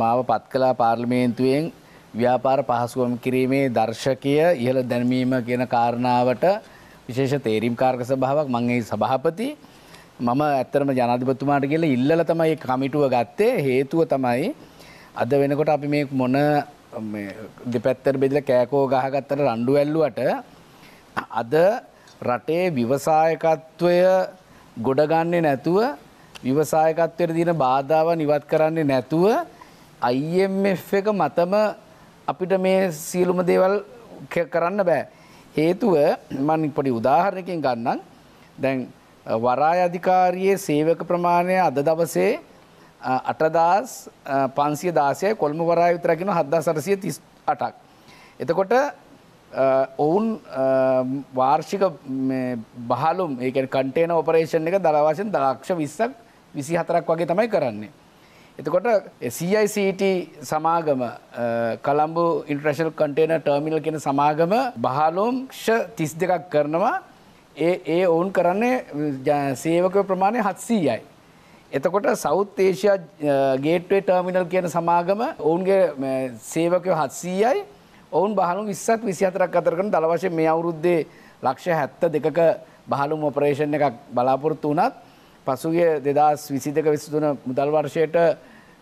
මාව පත් කලා පාර්ලිමේන්තුවෙන් ව්‍යාපාර පහසුවම් කිරීමේ දර්ශකය ඉහළ දැනවීම කියන කාරණාවට විශේෂ තේරීම් කාර්ක සභාවක් මංගේ සභාපති මම ඇත්තරම ජනාධිපතුමාට කියල ඉල්ල තමයි කමිටුව ගත්තේ හේතුව තමයි අද වෙනකොට අපි මේ මොන දෙපැත්තර බෙදල කෑකෝ ගහගත්තට රණ්ඩු ඇල්ලුවට අද රටේ විවසායකත්වය ගොඩගන්නේ නැතුව විවසායකත්වයට දින බාධාව නිවත් කරන්නේ නැතුව IMF එක මතම අපිට මේ සියලුම දේවල් කරන්න බෑ. හේතුව මන් පොඩි උදාහරණකින් ගන්නම්. දැන් වරාය අධිකාරියේ සේවක ප්‍රමාණය අද දවසේ 8516යි කොළඹ වරාය විතර කියන 7838ක්. එතකොට ඔවුන් වාර්ෂික බහලුම් ඒ කියන්නේ කන්ටේනර් ඔපරේෂන් එක දළ වශයෙන් දක්ෂ 20ක් 24ක් වගේ තමයි කරන්නේ. එතකොට e CICT සමාගම කළම්ඹු ඉන්ට්‍රශල් කටේන ටර්මිනල් කෙන සමාගම බහලෝංක්ෂ තිස් දෙකක් කරනවා ඒ ඒ ඔවුන් කරන්නේ සේවක ප්‍රමාණය හත්සීයයි. එතකොට සෞත් ඒෂයා ගේට්වේ ටර්මිනල් කියන සමාගම ඔවුන්ගේ සේවකය හත්සීයයි ඔවුන් බහලු විස්සත් විසිහතරක් අතර කරන දළවශය මේ අවුරුද්දේ ලක්ෂ හැත්ත දෙකක බහලුම් ඔපරේෂණ එකක් බලාපොරොත්තු වනත් පසුගේ දෙදස් විසි දෙක විස්තුන මුදල් වර්ෂයට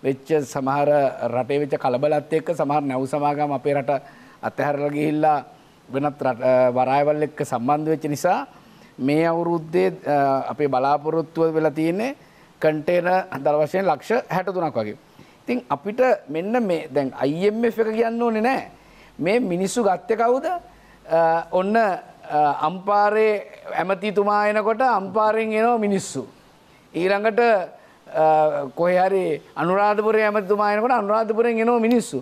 වෙච්ච සමහර රටේ වෙච්ච කලබලත් එක්ක සමහර නැව් සමාගම් අපේ රට අතහැරලා ගිහිල්ලා වෙනත් වරායවල් එක්ක සම්බන්ධ වෙච්ච නිසා මේ අවුරුද්දේ අපේ බලාපොරොත්තුව වෙලා තියෙන්නේ කන්ටේනර් දර වශයෙන් ලක්ෂ 63ක් වගේ. ඉතින් අපිට මෙන්න මේ දැන් IMF එක කියන්න ඕනේ නෑ. මේ මිනිස්සු ගත්තේ කවුද? ඔන්න අම්පාරේ ඇමතිතුමා එනකොට අම්පාරෙන් එනවා මිනිස්සු. ඊළඟට කොහරි අනුරාධපුරය ඇමතුමායනකට අනුරාධපුරෙන් එනවා මිනිස්සු.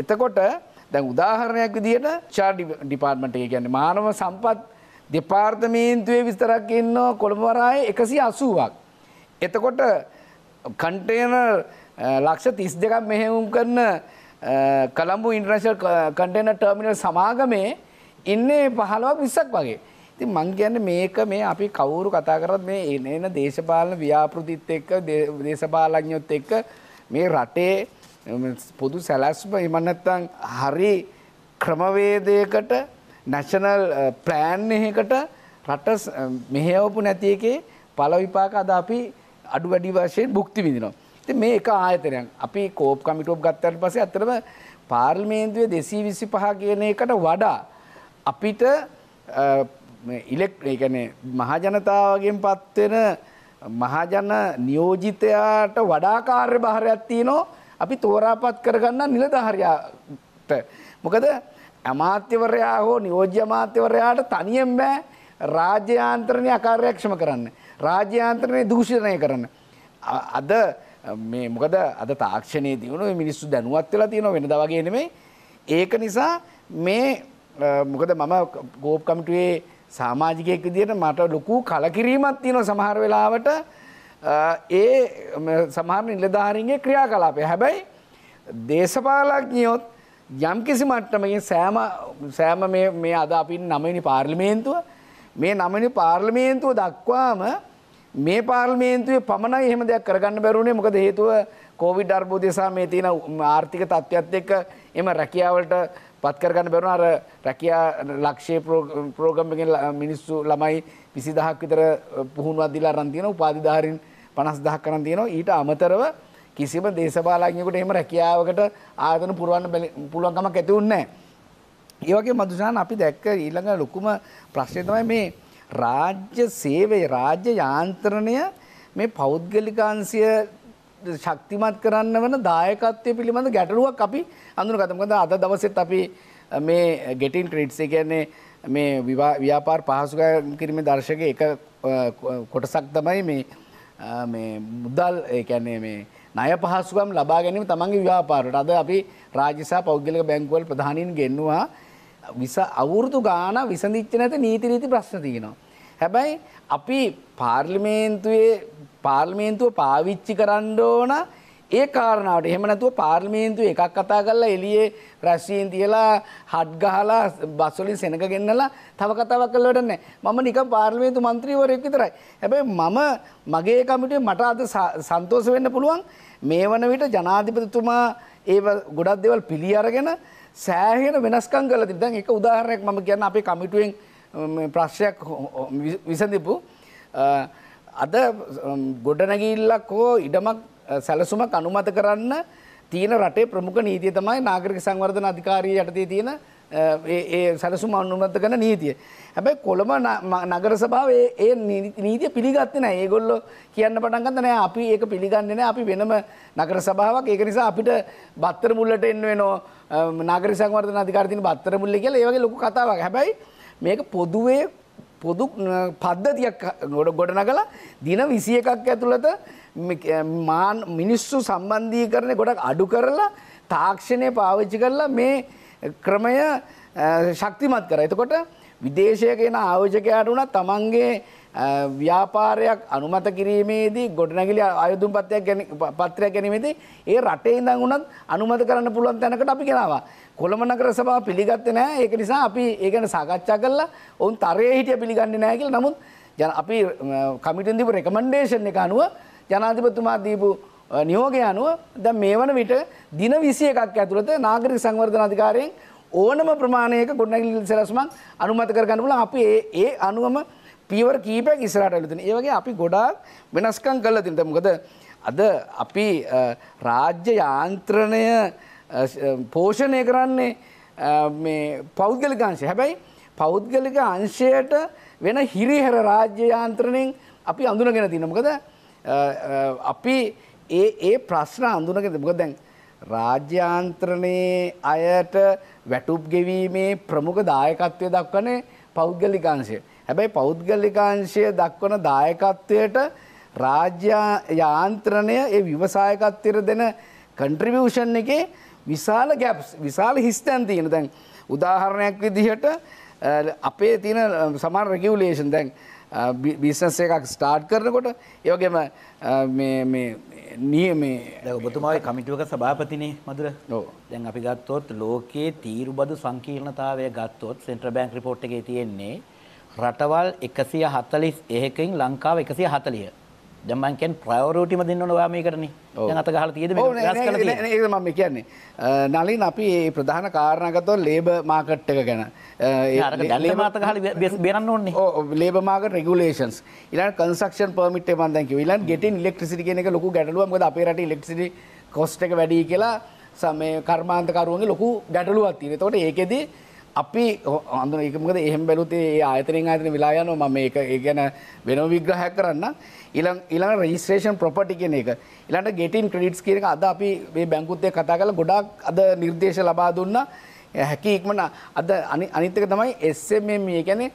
එතකොට දැන් උදාහරණයක් විදිහට චාඩි ඩිපාර්ට්මට එක ගැන්න මානව සම්පත් දෙපාර්තමේන්තුවේ විස්තරක් ඉන්නවා කොළඹවරාය එකසි අසුවක්. එතකොට කන්ටේනර් ලක්ෂ තිස් දෙකක් මෙහෙවුම් කරන කළම්ඹු ඉන්ට්‍රශල් කටේන ටර්මිනල් සමාගමේ ඉන්නේ පහළව විස්සක් වගේ. ඉතින් මං කියන්නේ මේක මේ අපි කවුරු කතා කරත් මේ එන එන දේශපාලන ව්‍යාපෘතිත් එක්ක දේශපාලඥයොත් එක්ක මේ රටේ පොදු සැලැස්ම එහෙම නැත්නම් හරි ක්‍රමවේදයකට නැෂනල් ප්ලෑන් uh, එකකට රට uh, මෙහෙවපු නැති එකේ පළ විපාක අද අපි අඩු වැඩි වශයෙන් භුක්ති විඳිනවා. ඉතින් මේ එක ආයතනයක්. අපි කෝප් කමිටුවක් ගත්තාට පස්සේ අතරම පාර්ලිමේන්තුවේ 225 කියන එකට වඩා අපිට uh, ඉලෙක් ඒ කියන්නේ මහජනතාවගෙන් පත්වෙන මහජන නියෝජිතයාට වඩා කාර්ය භාරයක් තියෙනවා අපි තෝරාපත් කරගන්න නිලධාරියාට මොකද අමාත්‍යවරයා හෝ නියෝජ්‍ය අමාත්‍යවරයාට තනියෙන් බෑ රාජ්‍යාන්ත්‍රණය අකාර්යක්ෂම කරන්න රාජ්‍යාන්ත්‍රණය දූෂණය කරන්න අද මේ මොකද අද තාක්ෂණයේ දියුණු මිනිස්සු දැනුවත් වෙලා තියෙනවා වෙනද වගේ නෙමෙයි ඒක නිසා මේ මොකද මම ගෝප් කමිටුවේ සාමාජිකයෙක් විදිහට මට ලොකු කලකිරීමක් තියෙනවා සමහර වෙලාවට ඒ සමහර නිලධාරීන්ගේ ක්‍රියාකලාපය. හැබැයි දේශපාලඥයොත් යම් කිසි මට්ටමකින් සෑම සෑම මේ අද අපි නමනි පාර්ලිමේන්තුව මේ නමනි පාර්ලිමේන්තුව දක්වාම මේ පාර්ලිමේන්තුවේ පමණයි එහෙම දෙයක් කරගන්න බැරුණේ මොකද හේතුව කෝවිඩ් අර්බුදය සහ මේ තියෙන ආර්ථික තත්ත්වයත් එක්ක එම රැකියාවලට පත් කරගන්න බැරුණ අර රැකයා ලක්ෂය ප්‍රෝගම්මගෙන් මිනිස්සු ළමයි විසි දහක් විතර පුහුණුවත් දිලා රන්තියන උපාධධාරින් පනස් දහක් කරන් තියෙනවා ඊට අමතරව කිසිම දේශපාලාඥයකුට එම රැකියාවකට ආතන පුරුවන්න පුළුවන්කමක් ඇතිවුන්නෑ. ඒවගේ මදුසාන් අපි දැක්ක ඊළඟ ලොකුම ප්‍රශ්නතමයි මේ රාජ්‍ය සේවේ රාජ්‍ය යාන්ත්‍රණය මේ පෞද්ගලිකාන්සිය ශක්තිමත් කරන්න වන දායකත්වය පිළිබඳ ගැටලුවක් අපි අඳුර කතමකද අද දවසෙත් අපි මේ ගෙටින් ක්‍රීට්සේ කියන්නේ මේ ව්‍යාපාර පහසුකය කිරීම දර්ශක එක කොටසක් තමයි මේ මුදල් ඒකැන්නේ මේ නය පහසුකම් ලබා ගැනීම තමන්ගේ ව්‍යාපාරට අද අපි රාජසා පෞද්ගලික බැංකුවල් ප්‍රධානීන් ගෙන්නවා විස අවුරුදු ගාන විසඳිච්ච නැත නීති රීති ප්‍රශ්න තියෙනවා. හැබැයි අපි පාර්ලිමේන්තුවේ පාර්ලිමේන්තුව පාවිච්චි කරන්න ඕන ඒ කාරණාවට එහෙම නැතුව පාර්ලිමේන්තුව එකක් කතා කරලා එළියේ රැස්වීම් තියලා හඩ් ගහලා බස් වලින් සෙනඟ ගෙන්නලා තව කතාවක් කළ වැඩක් නැහැ. මම නිකන් පාර්ලිමේන්තු മന്ത്രിවරයෙක් විතරයි. හැබැයි මම මගේ කමිටුවේ මට අද සන්තෝෂ වෙන්න පුළුවන් මේ වන විට ජනාධිපතිතුමා ඒ ගොඩක් දේවල් පිළි අරගෙන සෑහෙන වෙනස්කම් කරලා තිබුණා. දැන් එක උදාහරණයක් මම කියන්න අපේ කමිටුවෙන් ප්‍රශ්නයක් විසඳපු අද ගොඩනැගිල්ලක් හෝ ඉඩමක් සැලසුමක් අනුමත කරන්න තියෙන රටේ ප්‍රමුඛ නීතිය තමයි නාගරික සංවර්ධන අධිකාරිය යටතේ තියෙන ඒ සැලසුම අනුමත කරන නීතිය. හැබැයි කොළඹ නගර සභාව ඒ නීතිය පිළිගත්තේ නැහැ. ඒගොල්ලෝ කියන්න පටන් ගත්තා නෑ අපි ඒක පිළිගන්නේ නෑ. අපි වෙනම නගර සභාවක්. ඒක නිසා අපිට බත්තර මුල්ලට එන්න වෙනවා. නාගරික සංවර්ධන අධිකාරිය තියෙන බත්තර මුල්ලේ කියලා ඒ වගේ ලොකු කතාවක්. හැබැයි මේක පොදුවේ පොදු පද්ධතියක් ගොඩ ගොඩනගල දින විසිය එකක් ඇතුළත මාන් මිනිස්සු සම්බන්ධී කරන ගොඩක් අඩු කරලා තාක්ෂණය පාවිච්චි කරලා මේ ක්‍රමය ශක්තිමත් කර. එතකොට විදේශයකෙන ආවෝජකයාට වුණත් තමන්ගේ ව්‍යාපාරයක් අනුමත කිරීමේදී ගොඩනැගිලි අයුතුම් පත්‍රයක් ගැන පත්‍රයක් ගැනීමේදී ඒ රටේ ඉඳන් උනත් අනුමත කරන්න පුළුවන් තැනකට අපි ගෙනවා. කොළඹ නගර සභාව පිළිගත්තේ නැහැ. ඒක නිසා අපි ඒ ගැන සාකච්ඡා කළා. ඔවුන් තරයේ හිටිය පිළිගන්නේ නැහැ කියලා. නමුත් ජන අපි කමිටුවෙන් දීපු රෙකමන්ඩේෂන් එක අනුව ජනාධිපතිතුමා දීපු නියෝගය අනුව දැන් මේ වන විට දින 21ක් ඇතුළත නාගරික සංවර්ධන අධිකාරියෙන් ඕනම ප්‍රමාණයක ගොඩනැගිලි සැලැස්මක් අනුමත කරගන්න පුළුවන්. අපි ඒ ඒ අනුවම පියවර කීපයක් ඉස්සරහට ඇවිල්ලා තියෙනවා. ඒ වගේ අපි ගොඩාක් වෙනස්කම් කරලා තියෙනවා. මොකද අද අපි රාජ්‍ය යාන්ත්‍රණය පෝෂණය කරන්නේ පෞද්ගලිකාංශය හැබැයි පෞද්ගලික අංශයට වෙන හිරිහැර රාජ්‍ය යාන්ත්‍රණයෙන් අපි අඳුනගෙන තින මොකද අපි ඒ ඒ ප්‍රශ්න අඳුනගෙන මොක දැන් රාජ්‍යාන්ත්‍රණයේ අයට වැටුප් ගෙවීමේ ප්‍රමුඛ දායකත්වය දක්වනේ පෞද්ගලිකාංශය. හැබැයි පෞද්ගලිකාංශය දක්වන දායකත්වයට රාජ්‍ය යාන්ත්‍රණය ඒ විවසායකත්වයට දෙන කන්ට්‍රිබියුෂන් එකේ විශාල ගැප්ස් විශාල හිස්තැන් තියෙන දැන් උදාහරණයක් විදිහට අපේ තියෙන සමාන රෙගියුලේෂන් දැන් බිස්නස් එකක් ස්ටාර්ට් කරනකොට ඒවගේම නිය මේ ඔබතුමායි කමිටුවක සභාපතිනේ මදුර දැන් අපි ගත්තොත් ලෝකයේ තීරු බදු සංකීර්ණතාවය ගත්තොත් සෙන්ට්‍ර බැංක් රිපෝට් එකේ තියෙන්නේ රටවල් එකසිය හතලිස් එහෙකින් ලංකාව එකසිය හතලිය දැන් මම කියන්නේ ප්‍රයොරිටිම දෙන්න ඕන ඔයා මේකටනේ. දැන් අත ගහලා තියෙද මේක වෙනස් කරලා තියෙන්නේ. ඒක මම කියන්නේ. නලින් අපි මේ ප්‍රධාන කාරණා ගත්තොත් ලේබර් මාකට් එක ගැන. ඒ ලේබර් අත ගහලා බේරන්න ඕනේ. ඔව් ලේබර් මාකට් රෙගියුලේෂන්ස්. ඊළඟ කන්ස්ට්‍රක්ෂන් පර්මිට් එක මම දැන් කිව්වා. ඊළඟ ගෙටින් ඉලෙක්ට්‍රිසිටි කියන එක ලොකු ගැටලුවක්. මොකද අපේ රටේ ඉලෙක්ට්‍රිසිටි කොස්ට් එක වැඩි කියලා සමේ කර්මාන්තකරුවන්ගේ ලොකු ගැටලුවක් තියෙනවා. ඒතකොට ඒකෙදී අපි හඳුන එකමකද එහෙම බැලුතේ ඒ ආයතනෙන් ආයතන වෙලා යනවා මම ඒක ඒ ගැන වෙනම විග්‍රහයක් කරන්න ඊළඟ ඊළඟ රෙජිස්ට්‍රේෂන් ප්‍රොපර්ටි කියන එක ඊළඟට ගෙටින් ක්‍රෙඩිට්ස් කියන එක අද අපි මේ බැංකුත් එක්ක කතා කරලා ගොඩාක් අද නිර්දේශ ලබා දුන්නා හැකි ඉක්මන අද අනිත් එක තමයි SMM ඒ කියන්නේ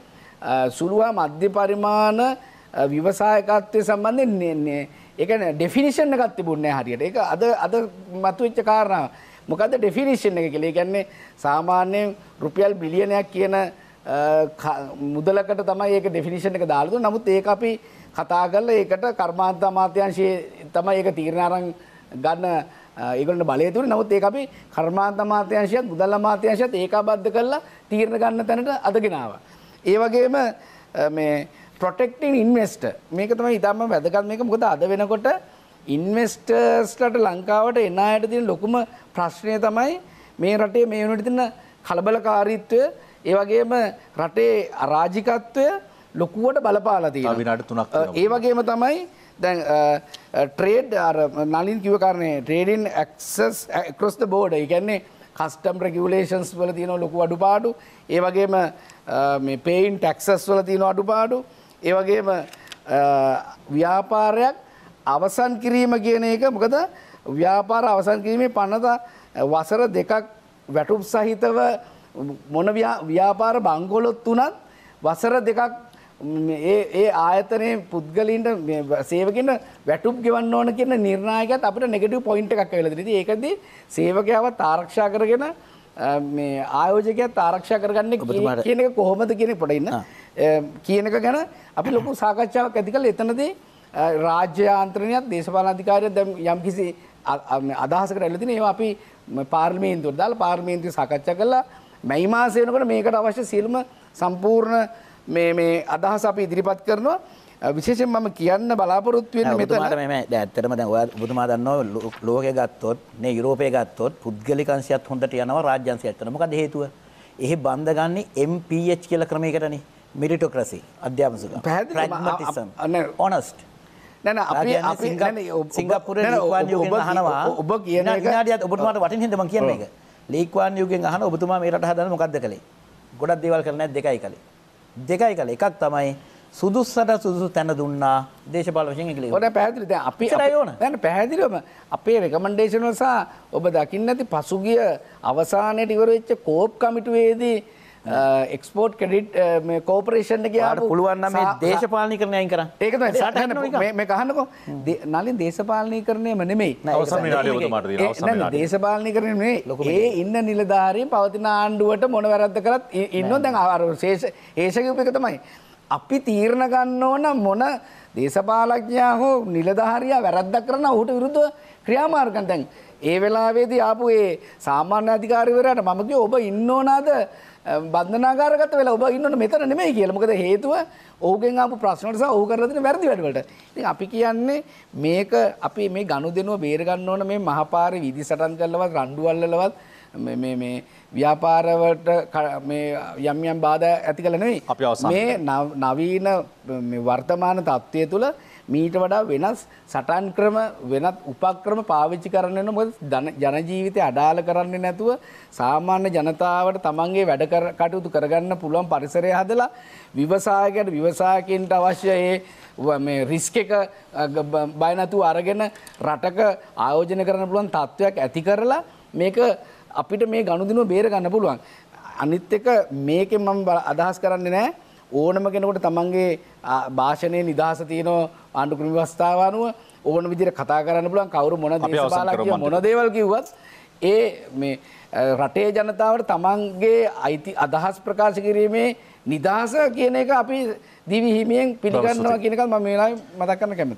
සුළුහා මධ්‍ය පරිමාණ ව්‍යවසායකත්වය සම්බන්ධයෙන් ඒ කියන්නේ ඩෙෆිනිෂන් එකක් තිබුණේ නැහැ හරියට ඒක අද අද මතුවෙච්ච කාරණාවක් මොකද ඩෙෆිනිශන් එක කියලා. ඒ කියන්නේ සාමාන්‍යයෙන් රුපියල් බිලියනයක් කියන මුදලකට තමයි ඒක ඩෙෆිනිෂන් එක දාලා දුන්නේ. නමුත් ඒක අපි කතා කරලා ඒකට කර්මාන්ත අමාත්‍යාංශයේ තමයි ඒක තීරණ අරන් ගන්න ඒගොල්ලන්ට බලය දුන්නේ. නමුත් ඒක අපි කර්මාන්ත අමාත්‍යාංශයත් මුදල් අමාත්‍යාංශයත් ඒකාබද්ධ කරලා තීරණ ගන්න තැනට අදගෙන ආවා. ඒ වගේම මේ protecting investor මේක තමයි ඊටම වැදගත් මේක මොකද අද වෙනකොට ඉන්වස්ටර්ස්ලට ලංකාවට එන අයට තියෙන ලොකුම ප්‍රශ්නය තමයි මේ රටේ මේ වෙනකොට තියෙන කලබලකාරීත්වය ඒ වගේම රටේ අරාජිකත්වය ලොකුවට බලපාලා තියෙනවා විනාඩි 3ක් ඒ වගේම තමයි දැන් ට්‍රේඩ් අර නලින් කිව්ව කාරණේ trading access across the border ඒ කියන්නේ කස්ටම් රෙගියුලේෂන්ස් වල තියෙන ලොකු අඩුපාඩු ඒ වගේම මේ පේයින් ටැක්සස් වල තියෙන අඩුපාඩු ඒ වගේම ව්‍යාපාරයක් අවසන් කිරීම කියන එක මොකද ව්‍යාපාර අවසන් කිරීමේ පන්නත වසර දෙකක් වැටුප් සහිතව මොන ව්‍යාපාර බංගොලොත් වනත් වසර දෙකක් ඒ ආයතනයේ පුද්ගලින්ට සේවකෙන් වැටුප් ගෙවන්න ඕන කියන නිර්ණයකත් අපට නෙගටව පොයින්ට එකක් වෙලද ති ඒකද සේවකාව තාරක්ෂා කරගෙන ආයෝජකය තාරක්ෂා කරගන්න කියන එක කොහොමද කියන පොඩඉන්න කියනක ගැන අපි ලොකු සාකච්ඡාවක් ඇතිකල් එතනදේ රාජ්‍යන්ත්‍රණයත් දේශපාලන අධිකාරිය දැම් යම් කිසි අදහසකට ඇලතින ඒ අපි පාර්මේන්තුවට දාල පාර්මේන්තුව සකච්ඡ කලා මැයි මාසයනකට මේකට අවශ්‍ය සිල්ම සම්පූර්ණ මේ අදහස අපි ඉදිරිපත් කරනවා විශේෂෙන් මම කියන්න බලාපොරොත්තුවෙන් මෙතට මෙම ඇත්තරම දැ බුතුමා දන්න ලෝක ගත්තොත් මේ යුරෝපය ගත්තොත් පුද්ගලිකන්සියත් හොඳට යනවා රාජ්‍යන්සය ඇත්තනමක හේතුව එහි බන්ධගන්නේ MPH කියල ක්‍රමයකටන මිරිටෝක්‍රසි අධ්‍යාපසක ඕනස්ට නැන අපි අපි සිංගපුර හනවා ඔබ කියන නාඩියත් ඔබතුමාට වටින් හිටම කියන එක ලීක්වාන් යුගෙන් අහන ඔබතුමා මේ රට හදන මොකක්ද කළේ ගොඩක් දේවල් කරන දෙකයි කළේ දෙකයි කළේ එකක් තමයි සුදුස්සට සුදුසු තැන දුන්නා දේශපාල වශයෙන් ඉගලේ ොට පැදිලි දැ අපි යෝන දැන පැහැදිලම අපේ රෙකමන්ඩේෂන් වසා ඔබ දකින්න ඇති පසුගිය අවසානයට ඉවරවෙච්ච කෝප් කමිටුවේදී එක්ස්පෝට් කඩිට් කෝපරේෂන් කියට පුළුවන් මේ දේශපාලනි කරනයයි කර ඒක මේ කහන්නකෝ නලින් දේශපාලනය කරනය මනෙමේ දේශපාලනි කරනේ ලොකේ ඉන්න නිලධාරී පවතින ආණ්ඩුවට මොන වැරද්ද කරත් ඉන්න දැන් අර ශේෂ ඒශකප එක තමයි. අපි තීරණ ගන්න ඕන මොන දේශපාලඥයා හෝ නිලධාරයා වැරද්දක් කරන ඔහුට විරුද්ධ ක්‍රියාමාර්ගන් දැන්. ඒ වෙලාවේදී ආපු ඒ සාමාන්‍ය අධිකාරිවරයාට මම කිව්වා ඔබ ඉන්න ඕනාද බන්ධනාගාරගත වෙලා ඔබ ඉන්නොන මෙතන නෙමෙයි කියලා. මොකද හේතුව ඔහුගෙන් ආපු ප්‍රශ්න නිසා ඔහු කරලා දෙන වැරදි වැඩ වලට. ඉතින් අපි කියන්නේ මේක අපි මේ ගනුදෙනුව බේර ගන්න ඕන මේ මහපාරේ වීදි සටන් කරලවත් රණ්ඩු අල්ලලවත් මේ මේ මේ ව්‍යාපාරවලට මේ යම් යම් බාධා ඇති කළ නෙවෙයි. මේ නවීන මේ වර්තමාන තත්ත්වය තුළ මීට වඩා වෙනස් සටන් ක්‍රම වෙනත් උපක්‍රම පාවිච්චි කරන්න වෙන මොකද ජන ජීවිතය අඩාල කරන්නේ නැතුව සාමාන්‍ය ජනතාවට තමන්ගේ වැඩ කටයුතු කරගන්න පුළුවන් පරිසරය හදලා ව්‍යවසායකයට ව්‍යවසායකින්ට අවශ්‍ය ඒ මේ රිස්ක් එක බය නැතුව අරගෙන රටක ආයෝජනය කරන්න පුළුවන් තත්වයක් ඇති කරලා මේක අපිට මේ ගනුදෙනුව බේර ගන්න පුළුවන් අනිත් එක මේකෙන් මම අදහස් කරන්නේ නැහැ ඕනම කෙනකොට තමන්ගේ භාෂණය නිදහස තියනෝ ආණ්ඩුක්‍රම වස්ථාවනුව ඕන විදිර කතා කරන්න පුලන් කවරු මොන මොනදේවල් කිව්වත් ඒ මේ රටේ ජනතාවට තමන්ගේ අයිති අදහස් ප්‍රකාශ කිරීමේ නිදහස කියන එක අපි දිවිහිමියෙන් පිළිගන්නවා කියනකල් ම මේලායි මතක්කන්න කැමති.